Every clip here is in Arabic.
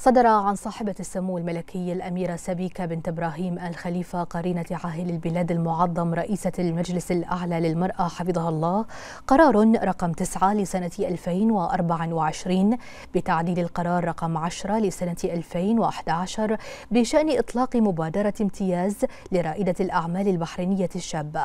صدر عن صاحبة السمو الملكي الأميرة سبيكة بنت إبراهيم الخليفة قرينة عاهل البلاد المعظم رئيسة المجلس الأعلى للمرأة حفظها الله قرار رقم 9 لسنة 2024 بتعديل القرار رقم 10 لسنة 2011 بشأن إطلاق مبادرة امتياز لرائدة الأعمال البحرينية الشابة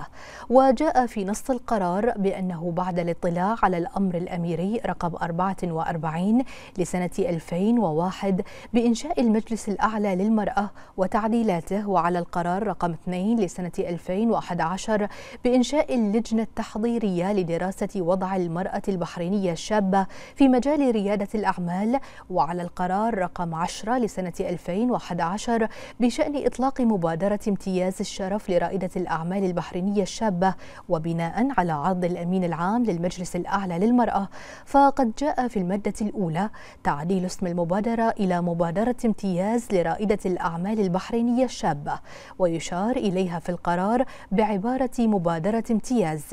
وجاء في نص القرار بأنه بعد الاطلاع على الأمر الأميري رقم 44 لسنة 2001 بإنشاء المجلس الأعلى للمرأة وتعديلاته وعلى القرار رقم 2 لسنة 2011 بإنشاء اللجنة التحضيرية لدراسة وضع المرأة البحرينية الشابة في مجال ريادة الأعمال وعلى القرار رقم 10 لسنة 2011 بشأن إطلاق مبادرة امتياز الشرف لرائدة الأعمال البحرينية الشابة وبناء على عرض الأمين العام للمجلس الأعلى للمرأة فقد جاء في المادة الأولى تعديل اسم المبادرة إلى مبادرة امتياز لرائدة الأعمال البحرينية الشابة ويشار إليها في القرار بعبارة مبادرة امتياز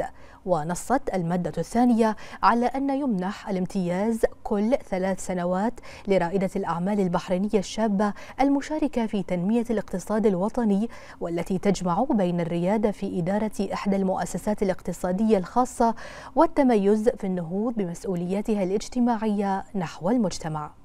ونصت المادة الثانية على أن يمنح الامتياز كل ثلاث سنوات لرائدة الأعمال البحرينية الشابة المشاركة في تنمية الاقتصاد الوطني والتي تجمع بين الريادة في إدارة إحدى المؤسسات الاقتصادية الخاصة والتميز في النهوض بمسؤولياتها الاجتماعية نحو المجتمع